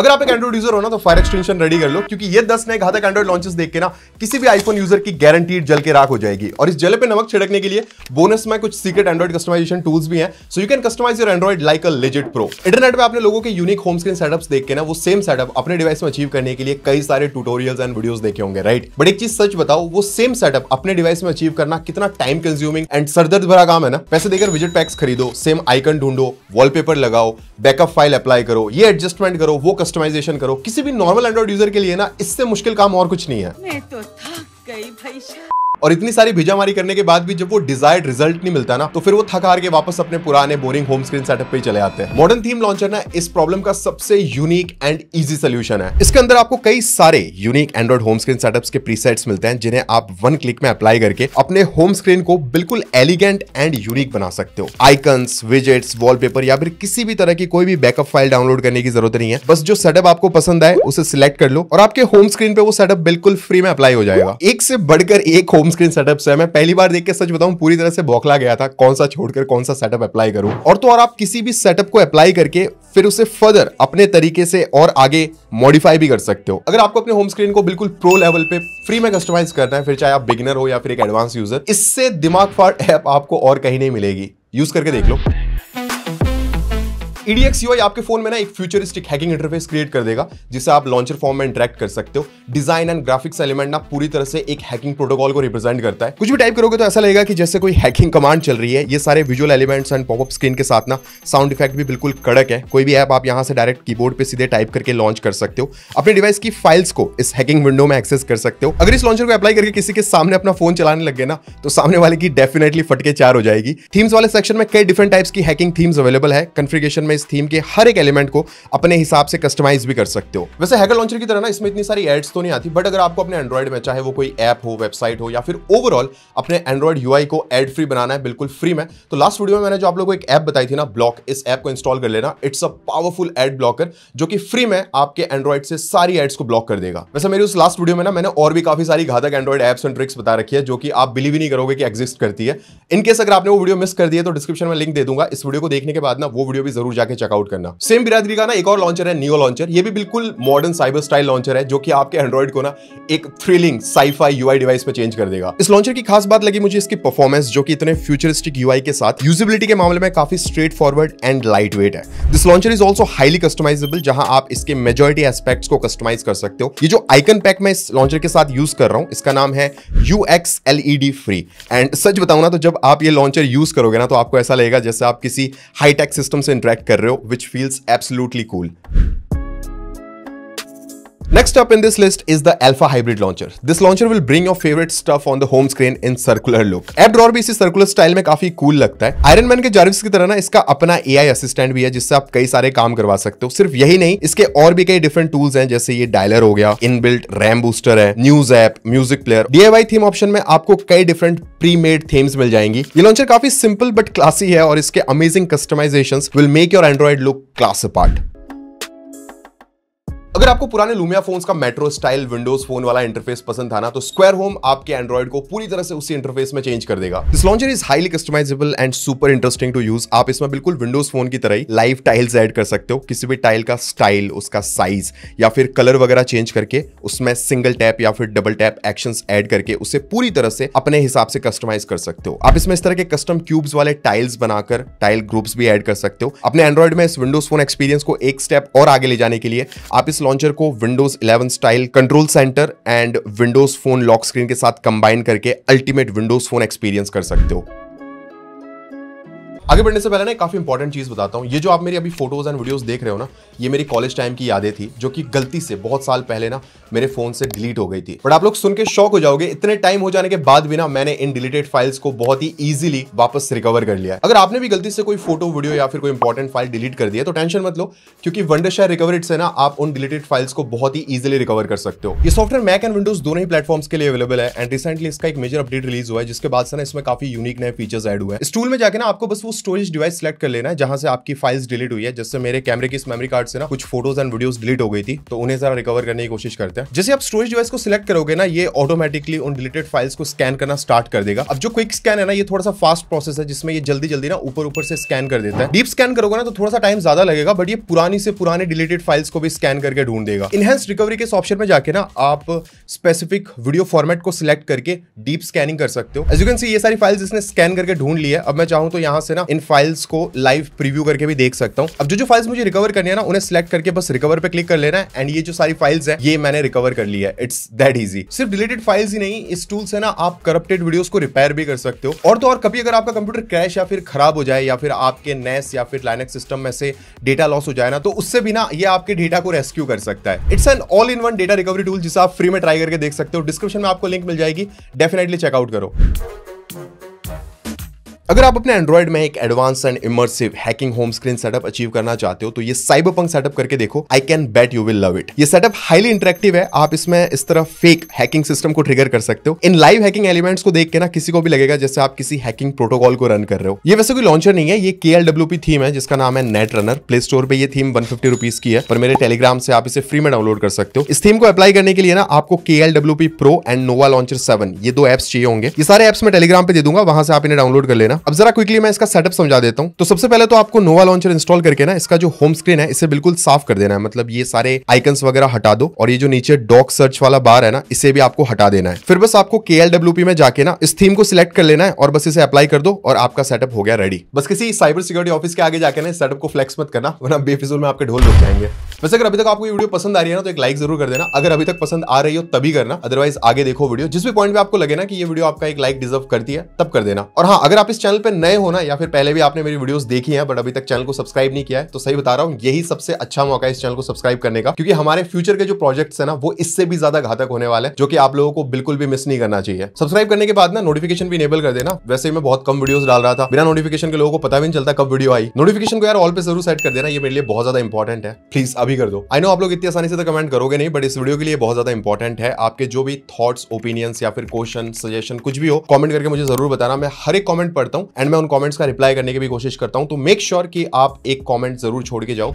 अगर आप एक एंड्रॉइड यूजर हो ना तो फायर एक्सटेंशन रेडी कर लो क्योंकि ये दस नए घातक एंड्रॉइड लॉन्चेस देख के ना किसी भी आईफोन यूजर की गारंटीड जल के राख हो जाएगी और इस जले पे नमक छिड़कने के लिए बोनस में कुछ सीक्रेट एंड्रॉइड कस्टमाइजेशन टूल्स भी हैं so you can customise your Android like a legit pro internet पर आपने लोगों के यूनिक होम स्क्रीन सेटअप देख के ना वो सेम सेटअप अपने डिवाइस में अचीव करने के लिए कई सारे टूटोरियल एंड वीडियो देखे होंगे राइट बट एक चीज सच बताओ वो सेम सेटअप अपने डिवाइस में अचीव करना कितना टाइम कंज्यूमिंग एंड सरदर्द भरा काम है ना पैसे देकर विजिट पैक्स खरीदो सेम आइकन ढूंढो वॉलपेपर लगाओ बैकअप फाइल अप्लाई करो ये एडजस्टमेंट करो वो कस्टमाइजेशन करो किसी भी नॉर्मल एंड्रॉइड यूजर के लिए ना इससे मुश्किल काम और कुछ नहीं है मैं तो थक गई भाई और इतनी सारी भिजामारी करने के बाद भी जब वो डिजायर्ड रिजल्ट नहीं मिलता ना तो फिर वो थकार के वापस अपने पुराने बोरिंग होम स्क्रीन सेटअप पे ही चले आते हैं मॉडर्न थीम लॉन्चर ना इस प्रॉब्लम का सबसे यूनिक एंड इजी सोल्यूशन है इसके अंदर आपको कई सारे unique Android home screen setup के प्रीसेट्स मिलते हैं जिन्हें आप वन क्लिक में अप्लाई करके अपने होम स्क्रीन को बिल्कुल एलिगेंट एंड यूनिक बना सकते हो आइकन्स विजेट्स वॉलपेपर या फिर किसी भी तरह की कोई भी बैकअप फाइल डाउनलोड करने की जरूरत नहीं है बस जो सेटअप आपको पसंद आए उसे सिलेक्ट कर लो और आपके होम स्क्रीन पे वो सेटअप बिल्कुल फ्री में अप्लाई हो जाएगा एक से बढ़कर एक होम होम स्क्रीन सेटअप से मैं पहली बार देख के सच बताऊं पूरी तरह से बौखला गया था कौन सा छोड़कर कौन सा सेटअप अप्लाई करूं और तो और आप किसी भी सेटअप को अप्लाई करके फिर उसे फर्दर अपने तरीके से और आगे मॉडिफाई भी कर सकते हो अगर आपको अपने होम स्क्रीन को बिल्कुल प्रो लेवल पे फ्री में कस्टमाइज करना है फिर चाहे आप बिगिनर हो या फिर एक एडवांस यूजर इससे दिमाग फाड़ ऐप आपको और कहीं नहीं मिलेगी यूज करके देख लो EDX UI आपके फोन में ना एक फ्यूचरिस्टिक हैकिंग इंटरफेस क्रिएट कर देगा जिसे आप लॉन्चर फॉर्म में इंटरेक्ट कर सकते हो डिजाइन एंड ग्राफिक्स एलिमेंट ना पूरी तरह से एक हैकिंग प्रोटोकॉल को रिप्रेजेंट करता है कुछ भी टाइप करोगे तो ऐसा लगेगा कि जैसे कोई हैकिंग कमांड चल रही है ये सारे visual elements and popup screen के साथ ना साउंड इफेक्ट भी बिल्कुल कड़क है कोई भी ऐप आप यहाँ से डायरेक्ट कीबोर्ड पे सीधे टाइप करके लॉन्च कर सकते हो अपने डिवाइस की फाइल्स को इस हैकिंग विंडो में एक्सेस कर सकते हो अगर इस लॉन्चर को अप्लाई करके किसी के सामने अपना फोन चलाने लग गए ना तो सामने वाले की डेफिनेटली फटके चार हो जाएगी थीम्स वाले सेक्शन में कई डिफरेंट टाइप्स की हैकिंग थीम्स अवेलेबल है कन्फ्रिगेशन में इस थीम के हर एक एलिमेंट को अपने हिसाब से कस्टमाइज भी कर सकते हो वैसे हैकर लॉन्चर की तरह ना इसमें इतनी सारी एड्स तो नहीं आती बट अगर आपको अपने एंड्रॉइड में चाहे वो कोई ऐप हो वेबसाइट हो या फिर ओवरऑल अपने एंड्रॉइड यू को एड फ्री बनाना है बिल्कुल फ्री में तो लास्ट वीडियो में मैंने जो आप लोग को एक ऐप बताई थी ना ब्लॉक इस ऐप को इंस्टॉल कर लेना it's a powerful ad blocker जो कि फ्री में आपके एंड्रॉइड से सारी एड्स को ब्लॉक कर देगा वैसे मेरी उस लास्ट वीडियो में ना मैंने और भी काफी सारी घातक एंड्रॉइड एप्स एंड ट्रिक्स बता रखी है जो कि आप बिलीव ही नहीं करोगे कि एग्जिस्ट करती है इनकेस अगर आपने वो वीडियो मिस कर दिया तो डिस्क्रिप्शन में लिंक दे दूंगा इस वीडियो को देखने के बाद ना वो वीडियो भी जरूर जाके चेकआउट करना सेम बिरादरी का ना एक और लॉन्चर है नियो लॉन्चर ये भी बिल्कुल मॉडर्न साइबर स्टाइल लॉन्चर है जो कि आपके एंड्रॉइड को ना एक थ्रिलिंग साइफाई यूआई डिवाइस पर चेंज कर देगा इस लॉन्चर की खास बात लगी मुझे इसकी परफॉर्मेंस जो कि इतने फ्यूचरिस्टिक यूआई के साथ यूजिबिलिटी के मामले में काफी straightforward and lightweight है this launcher is also highly customisable जहां आप इसके मेजोरिटी एस्पेक्ट्स को कस्टमाइज कर सकते हो ये जो आइकन पैक मैं इस लॉन्चर के साथ यूज कर रहा हूँ इसका नाम है U X LED free and सच बताऊ ना तो जब आप ये लॉन्चर यूज करोगे ना तो आपको ऐसा लगेगा जैसे आप किसी हाईटेक सिस्टम से इंटरेक्ट कर रहे हो which feels absolutely cool Next up in this list is the Alpha Hybrid Launcher. This launcher will bring your favorite stuff on the home screen in circular look. App drawer भी इसी circular style में काफी cool लगता है Iron Man के Jarvis की तरह ना इसका अपना AI assistant भी है जिससे आप कई सारे काम करवा सकते हो सिर्फ यही नहीं इसके और भी कई different tools हैं जैसे ये dialer हो गया inbuilt RAM booster है news app, music player. DIY theme option में आपको कई different pre-made themes मिल जाएंगी ये launcher काफी simple but classy है और इसके amazing customizations will make your Android look class apart. अगर आपको पुराने लुमिया फोन्स का मेट्रो स्टाइल विंडोज फोन वाला इंटरफेस पसंद था ना तो स्क्वायर होम आपके एंड्रॉइड को पूरी तरह से उसी इंटरफेस में चेंज कर देगा this launcher is highly customisable and super interesting to use आप इसमें बिल्कुल विंडोज फोन की तरह लाइव टाइल्स एड कर सकते हो किसी भी टाइल का स्टाइल उसका साइज या फिर कलर वगैरह चेंज करके उसमें सिंगल टैप या फिर डबल टैप एक्शन एड करके उसे पूरी तरह से अपने हिसाब से कस्टमाइज कर सकते हो आप इसमें इस तरह के कस्टम क्यूब्स वाले टाइल्स बनाकर टाइल ग्रुप्स भी एड कर सकते हो अपने एंड्रॉइड में इस विंडोज फोन एक्सपीरियंस को एक स्टेप और आगे ले जाने के लिए आप इस लॉन्चर को Windows 11 style control centre and Windows phone lock screen के साथ कंबाइन करके अल्टीमेट विंडोज फोन एक्सपीरियंस कर सकते हो आगे बढ़ने से पहले ना काफ़ी इंपॉर्टेंट चीज़ बताता हूँ ये जो आप मेरी अभी फोटोज़ एंड वीडियोस देख रहे हो ना ये मेरी कॉलेज टाइम की यादें थी जो कि गलती से बहुत साल पहले ना मेरे फोन से डिलीट हो गई थी बट आप लोग सुन के शौक हो जाओगे इतने टाइम हो जाने के बाद भी ना मैंने इन डिलीटेड फाइल्स को बहुत ही ईजिली वापस रिकवर कर लिया अगर आपने भी गलती से कोई फोटो वीडियो या फिर कोई इंपॉर्टेंट फाइल डिलीट कर दिया तो टेंशन मत लो क्योंकि शायर रिकवरी से ना आप उन डिलीटेड फाइल्स को बहुत ही ईजिली रिकवर कर सकते हो ये सॉफ्टवेयर मैक एंड विंडोज दोनों ही प्लेटफॉर्म्स के लिए अवेलेबल है एंड रिसेंटली इसका एक मेजर अपडेट रिलीज हुआ है जिसके बाद से ना इसमें काफी यूनिक नए फीचर्स एड हुए हैं इस टूल में जाकर ना आपको बस वो स्टोरेज डिवाइस सेलेक्ट कर लेना है जहां से आपकी फाइल्स डिलीट हुई है जिससे मेरे कैमरे की इस मेमरी कार्ड से ना कुछ फोटोज एंड वीडियोस डिलीट हो गई थी तो उन्हें जरा रिकवर करने की कोशिश करते हैं जैसे आप स्टोरेज डिवाइस को सिलेक्ट करोगे ना ये ऑटोमेटिकली उन डिलीटेड फाइल्स को स्कैन करना स्टार्ट कर देगा अब जो क्विक स्कैन है ना ये थोड़ा सा फास्ट प्रोसेस है जिसमें ये जल्दी जल्दी ना ऊपर ऊपर से स्कैन कर देता है डीप स्कैन करोगे ना तो थोड़ा सा टाइम ज्यादा लगेगा बट ये पुरानी से पुराने डिलीटेड फाइल्स को भी स्कैन करके ढूंढ देगा इनहेंस रिकवरी के इस ऑप्शन में जाके ना आप स्पेसिफिक वीडियो फॉर्मेट को सिलेक्ट करके डीप स्कैनिंग कर सकते हो एजुकेशन यू ये सारी फाइल्स इसने स्कैन करके ढूंढ ली है अब मैं चाहूं तो यहां से ना इन फाइल्स को लाइव प्रीव्यू करके भी देख सकता हूँ अब जो जो फाइल्स मुझे रिकवर करनी है ना उन्हें सिलेक्ट करके बस रिकवर पे क्लिक कर लेना है एंड ये जो सारी फाइल्स है ये मैंने रिकवर कर लिया है इट्स दैट इजी सिर्फ डिलीटेड फाइल्स ही नहीं इस टूल से ना आप करप्टेड वीडियोस को रिपेयर भी कर सकते हो और तो और कभी अगर आपका कंप्यूटर क्रैश या फिर खराब हो जाए या फिर आपके नेस या फिर लाइनक सिस्टम में से डेटा लॉस हो जाए ना तो उससे भी ना ये आपके डेटा को रेस्क्यू कर सकता है it's an all in one data recovery tool जिसे आप फ्री में ट्राई करके देख सकते हो डिस्क्रिप्शन में आपको लिंक मिल जाएगी डेफिनेटली चेकआउट करो अगर आप अपने एंड्रॉइड में एक advance and immersive hacking home screen setup achieve करना चाहते हो तो ये साइबर पंक सेटअप करके देखो I can bet you will love it ये सेटअप हाईली इंटरेक्टिव है आप इसमें इस तरह फेक हैकिंग सिस्टम को ट्रिगर कर सकते हो इन लाइव हैकिंग एलिमेंट्स को देख के ना किसी को भी लगेगा जैसे आप किसी हैकिंग प्रोटोकॉल को रन कर रहे हो ये वैसे कोई लॉन्चर नहीं है ये के थीम है जिसका नाम है नेट रनर प्ले स्टोर पर यह थीम वन फिफ्टी की है पर मेरे टेलीग्राम से आप इसे फ्री में डाउनलोड कर सकते हो इस थीम को अप्लाई करने के लिए ना आपको K L W P pro and Nova launcher seven ये दो एप्स चाहिए होंगे ये सारे एप्स मैं टेलीग्राम पर दे दूंगा वहां से आप इन्हें डाउनलोड कर लेना अब जरा क्विकली मैं इसका सेटअप समझा देता हूँ तो सबसे पहले तो आपको नोवा लॉन्चर इंस्टॉल करके ना इसका जो होम स्क्रीन है इसे बिल्कुल साफ कर देना है मतलब ये सारे आइकन्स वगैरह हटा दो और ये जो नीचे डॉक सर्च वाला बार है ना इसे भी आपको हटा देना है फिर बस आपको के में जाके ना इस थीम को सिलेक्ट कर लेना है और बस इसे अप्लाई कर दो और आपका सेटअप हो गया रेडी बस किसी साइबर सिक्योरिटी ऑफिस के आगे जाके ना सेटअप को फ्लेक्स मत करना वरना बेफिजूल में आपके ढोल रुक जाएंगे वैसे अगर अभी तक आपको ये वीडियो पसंद आ रही है ना तो एक लाइक जरूर कर देना अगर अभी तक पसंद आ रही हो तभी करना अदरवाइज आगे देखो वीडियो जिस भी पॉइंट पे आपको लगे ना कि ये वीडियो आपका एक लाइक डिजर्व करती है तब कर देना और हाँ अगर आप इस चैनल पर नए होना या फिर पहले भी आपने मेरी वीडियोस देखी हैं बट अभी तक चैनल को सब्सक्राइब नहीं किया है तो सही बता रहा हूँ यही सबसे अच्छा मौका है इस चैनल को सब्सक्राइब करने का क्योंकि हमारे फ्यूचर के जो प्रोजेक्ट्स है ना वो इससे भी ज्यादा घातक होने वाले हैं जो कि आप लोगों को बिल्कुल भी मिस नहीं करना चाहिए सब्सक्राइब करने के बाद ना नोटिफिकेशन भी इनेबल कर देना वैसे मैं बहुत कम वीडियो डाल रहा था बिना नोटिफिकेशन के लोगों को पता भी नहीं चलता कब वीडियो आई नोटिफिकेशन को यार ऑल पे जरूर सेट कर देना ये मेरे लिए बहुत ज्यादा इंपॉर्टेंट है प्लीज अभी कर दो आई नो आप लोग इतनी आसानी से तो कमेंट करोगे नहीं बट इस वीडियो के लिए बहुत ज्यादा इंपॉर्टेंट है आपके जो भी थॉट्स ओपिनियंस या फिर क्वेश्चन सजेशन कुछ भी हो कमेंट करके मुझे जरूर बताना मैं हर एक कमेंट पढ़ता हूँ हूं एंड मैं उन कॉमेंट्स का रिप्लाई करने की भी कोशिश करता हूं तो मेक श्योर sure कि आप एक कॉमेंट जरूर छोड़ के जाओ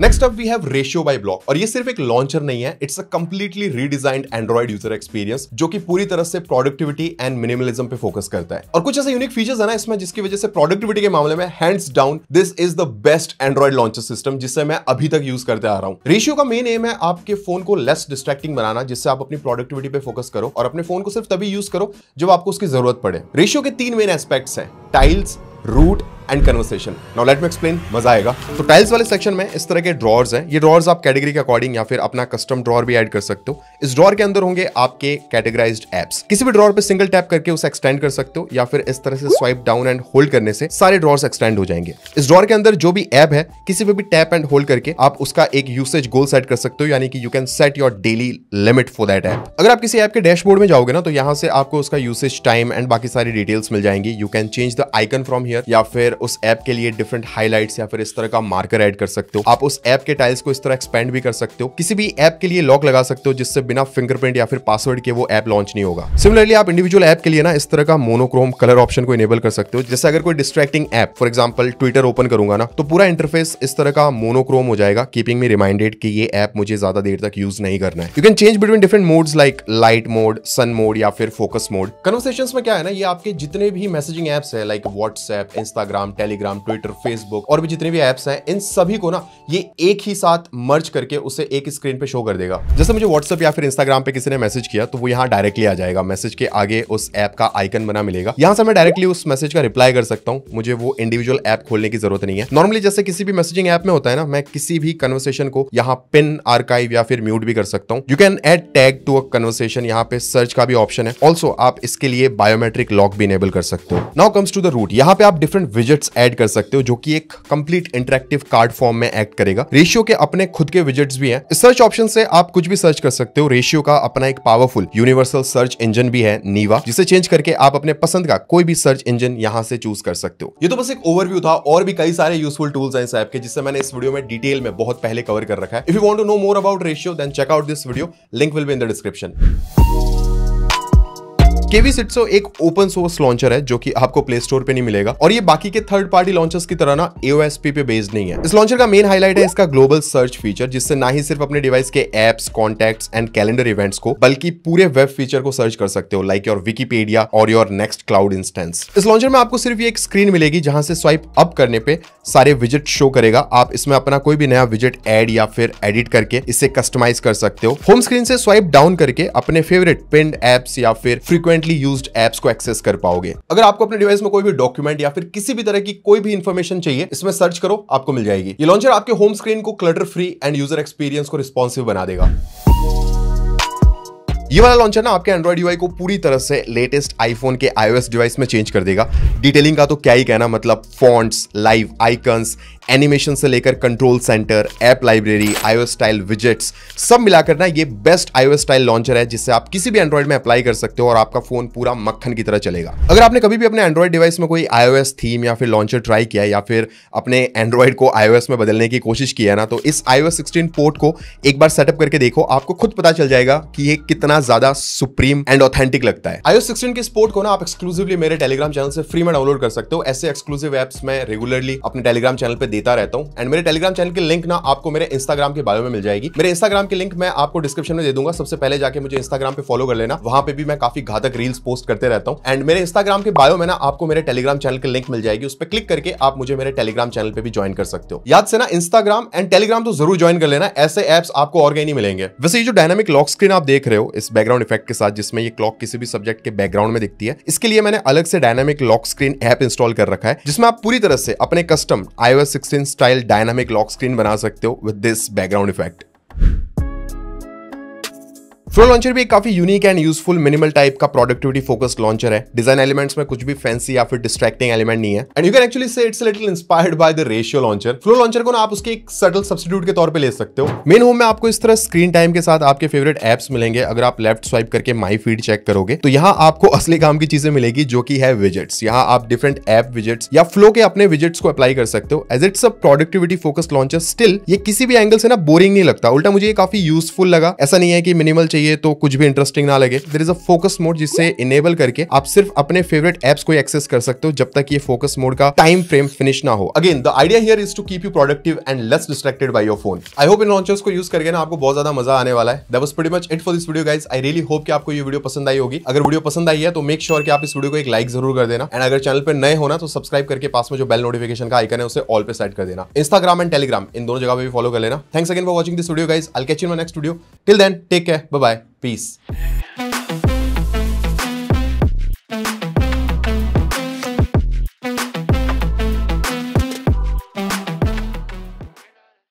next up we have ratio by block और ये सिर्फ एक लॉन्चर नहीं है it's a completely redesigned Android user experience जो कि पूरी तरह से प्रोडक्टिविटी एंड मिनिमलिज्म पे फोकस करता है और कुछ ऐसे यूनिक फीचर्स है ना इसमें जिसकी वजह से प्रोडक्टिविटी के मामले में hands down this is the best Android launcher system जिससे मैं अभी तक यूज करते आ रहा हूँ रेशियो का मेन एम है आपके फोन को लेस डिस्ट्रैक्टिंग बनाना जिससे आप अपनी प्रोडक्टिविटी पे फोकस करो और अपने फोन को सिर्फ तभी यूज करो जब आपको उसकी जरूरत पड़े रेशियो के तीन मेन एस्पेक्ट्स हैं tiles root and conversation now let me explain मजा आएगा तो टाइल्स वाले सेक्शन में इस तरह के ड्रॉर्स हैं ये ड्रॉर्स आप कैटेगरी के अकॉर्डिंग या फिर अपना कस्टम ड्रॉर भी ऐड कर सकते हो इस ड्रॉर के अंदर होंगे आपके कैटेगराइज एप्स किसी भी ड्रॉर पे सिंगल टैप करके उसे एक्सटेंड कर सकते हो या फिर इस तरह से स्वाइप डाउन एंड होल्ड करने से सारे ड्रॉर्स एक्सटेंड हो जाएंगे इस ड्रॉर के अंदर जो भी ऐप है किसी पे भी टैप एंड होल्ड करके आप उसका एक यूसेज गोल सेट कर सकते हो यानी कि you can set your daily limit for that app अगर आप किसी ऐप के डैशबोर्ड में जाओगे ना तो यहाँ से आपको उसका यूसेज टाइम एंड बाकी सारी डिटेल्स मिल जाएंगी you can change the icon from here या फिर फिर उस ऐप के लिए डिफरेंट हाईलाइट या फिर इस तरह का मार्कर एड कर सकते हो आप उस ऐप के टाइल्स को इस तरह एक्सपेंड भी कर सकते हो किसी भी ऐप के लिए लॉक लगा सकते हो जिससे बिना फिंगरप्रिंट या फिर पासवर्ड के वो ऐप लॉन्च नहीं होगा सिमिलरली आप इंडिविजुअल ऐप के लिए ना इस तरह का मोनोक्रोम कलर ऑप्शन को इनेबल कर सकते हो जैसे अगर कोई distracting app for example Twitter open करूंगा ना तो पूरा इंटरफेस इस तरह का मोनोक्रोम हो जाएगा कीपिंग मी रिमाइंडेड कि ये ऐप मुझे ज्यादा देर तक यूज नहीं करना है you can change between different modes like light mode sun mode या फिर फोकस मोड कन्वर्सेशन में क्या है ना ये आपके जितने भी मैसेजिंग एप्स है like WhatsApp Instagram Instagram Telegram Twitter Facebook और भी जितने भी एप्स हैं इन सभी को ना ये एक ही साथ मर्ज करके उसे एक स्क्रीन पे शो कर देगा जैसे मुझे व्हाट्सअप या फिर इंस्टाग्राम पे किसी ने मैसेज किया तो वो यहाँ डायरेक्टली आ जाएगा मैसेज के आगे उस एप का आइकन बना मिलेगा यहाँ से मैं डायरेक्टली उस मैसेज का रिप्लाई कर सकता हूँ मुझे वो इंडिविजुअल ऐप खोलने की जरूरत नहीं है नॉर्मली जैसे किसी भी मैसेजिंग ऐप में होता है ना मैं किसी भी कन्वर्सेशन को यहाँ पिन आर्काइव या फिर म्यूट भी कर सकता हूँ you can add tag to a conversation यहाँ पे सर्च का भी ऑप्शन है ऑल्सो आप इसके लिए बायोमेट्रिक लॉक भी इनेबल कर सकते हो now comes to the root यहाँ पे आप डिफरेंट विजट विजेट्स ऐड कर सकते हो जो कि एक कंप्लीट इंटरेक्टिव कार्ड फॉर्म में एक्ट करेगा रेशियो के अपने खुद के विजेट्स भी हैं सर्च ऑप्शन से आप कुछ भी सर्च कर सकते हो रेशियो का अपना एक पावरफुल यूनिवर्सल सर्च इंजन भी है नीवा जिसे चेंज करके आप अपने पसंद का कोई भी सर्च इंजन यहाँ से चूज कर सकते हो ये तो बस एक ओवरव्यू था और भी कई सारे यूजफुल टूल्स हैं इस ऐप के जिससे मैंने इस वीडियो में डिटेल में बहुत पहले कवर कर रखा है if you want to know more about ratio then check out this video link will be in the description Kvaesitso एक ओपन सोर्स लॉन्चर है जो कि आपको प्ले स्टोर पे नहीं मिलेगा और ये बाकी के थर्ड पार्टी लॉन्चर्स की तरह ना एओएसपी पे बेस्ड नहीं है इस लॉन्चर का मेन हाईलाइट है इसका ग्लोबल सर्च फीचर जिससे ना ही सिर्फ अपने डिवाइस के apps contact and calendar events को बल्कि पूरे वेब फीचर को सर्च कर सकते हो लाइक योर विकीपीडिया और योर नेक्स्ट क्लाउड इंस्टेंस इस लॉन्चर में आपको सिर्फ एक स्क्रीन मिलेगी जहां से स्वाइप अप करने पे सारे विजिट शो करेगा आप इसमें अपना कोई भी नया विजिट एड या फिर एडिट करके इसे कस्टमाइज कर सकते हो होम स्क्रीन से स्वाइप डाउन करके अपने फेवरेट पिंड एप्स या फिर फ्रीक्वेंट फ्रीक्वेंटली यूज एप्स को एक्सेस कर पाओगे अगर आपको अपने डिवाइस में कोई भी डॉक्यूमेंट या फिर किसी भी तरह की कोई भी इन्फॉर्मेशन चाहिए इसमें सर्च करो आपको मिल जाएगी ये लॉन्चर आपके होम स्क्रीन को clutter free and user experience को रिस्पॉन्सिव बना देगा ये वाला लॉन्चर ना आपके एंड्रॉइड यूआई को पूरी तरह से लेटेस्ट आईफोन के आईओएस डिवाइस में चेंज कर देगा डिटेलिंग का तो क्या ही कहना मतलब फॉन्ट्स लाइव आइकन्स एनिमेशन से लेकर control centre app library iOS style widgets सब मिलाकर ना ये बेस्ट आईओएस स्टाइल लॉन्चर है जिससे आप किसी भी एंड्रॉइड में अप्लाई कर सकते हो और आपका फोन पूरा मक्खन की तरह चलेगा अगर आपने कभी भी अपने एंड्रॉइड डिवाइस में कोई आईओएस थीम या फिर लॉन्चर ट्राई किया या फिर अपने एंड्रॉइड को आईओएस में बदलने की कोशिश की है ना तो इस आईओएस सिक्सटीन पोर्ट को एक बार सेटअप करके देखो आपको खुद पता चल जाएगा कि ये कितना ज्यादा सुप्रीम एंड ऑथेंटिक लगता है आईओएस सिक्सटीन के पोर्ट को ना आप एक्सक्लूसिवली मेरे टेलीग्राम चैनल से फ्री में डाउनलोड कर सकते हो ऐसे एक्सक्लूसिव एप्स में रेगुलरली अपने टेलीग्राम चैनल पर देता रहता हूँ एंड मेरे टेलीग्राम चैनल की लिंक ना आपको मेरे इंस्टाग्राम के बारे में मिल जाएगी मेरे इंस्टाग्राम की लिंक मैं आपको डिस्क्रिप्शन में दे दूंगा सबसे पहले जाके मुझे इंस्टाग्राम पे फॉलो कर लेना वहां पे भी मैं काफी घातक रील्स पोस्ट करते रहता हूँ एंड मेरे इंस्टाग्राम के बायो में ना आपको मेरे टेलीग्राम चैनल की लिंक मिल जाएगी उस पर क्लिक करके आप मुझे मेरे टेलीग्राम चैनल पर भी ज्वाइन कर सकते हो याद से ना इंस्टाग्राम एंड टेलीग्राम तो जरूर ज्वाइन कर लेना ऐसे एप्स आपको और कहीं नहीं मिलेंगे वैसे जो डायनामिक लॉक स्क्रीन आप देख रहे हो इस बैकग्राउंड इफेक्ट के साथ जिसमें ये क्लॉक किसी भी सब्जेक्ट के बैकग्राउंड में दिखती है इसके लिए मैंने अलग से dynamic lock screen app install कर रखा है जिसमें आप पूरी तरह से अपने custom iOS sixteen style dynamic lock screen बना सकते हो with this background effect flow launcher भी एक काफी unique and useful minimal type का प्रोडक्टिविटी फोकस्ड लॉन्चर है डिजाइन एलिमेंट्स में कुछ भी फैंसी या फिर डिस्ट्रैक्टिंग एलिमेंट नहीं है and you can actually say it's little inspired by the ratio launcher flow launcher को ना आप उसके एक सटल सब्सिट्यूट के तौर पर ले सकते हो मेन होम में आपको इस तरह स्क्रीन टाइम के साथ आपके फेवरेट एप्स मिलेंगे अगर आप लेफ्ट स्वाइप करके माई फीड चेक करोगे तो यहाँ आपको असली काम की चीजें मिलेगी जो की है विजिट्स यहाँ आप डिफरेंट एप विजिट्स या फ्लो के अपने विजिट्स को अप्लाई कर सकते हो as it's a productivity focused launcher still ये किसी भी एंगल से ना बोरिंग नहीं लगता उल्टा मुझे ये काफी यूजफुल लगा ऐसा नहीं है कि मिनिमल चाहिए चाहिए तो कुछ भी इंटरेस्टिंग ना लगे there is a focus mode जिससे इनेबल करके आप सिर्फ अपने फेवरेट एप्स को एक्सेस कर सकते हो जब तक ये फोकस मोड का टाइम फ्रेम फिनिश ना हो again the idea here is to keep you productive and less distracted by your phone I hope इन लॉन्चर्स को यूज करके ना आपको बहुत ज्यादा मजा आने वाला है that was pretty much it for this video guys I really hope कि आपको ये वीडियो पसंद आई होगी अगर वीडियो पसंद आई है तो मेक श्योर sure कि आप इस वीडियो को एक लाइक जरूर कर देना एंड अगर चैनल पर नए होना तो सब्सक्राइब करके पास में जो बेल नोटिफिकेशन का आइकन है उसे ऑल पे सेट कर देना इंस्टाग्राम एंड टेलीग्राम इन दोनों जगह पर भी फॉलो कर लेना thanks again for watching this video guys I catch in my next video till then take care bye Peace.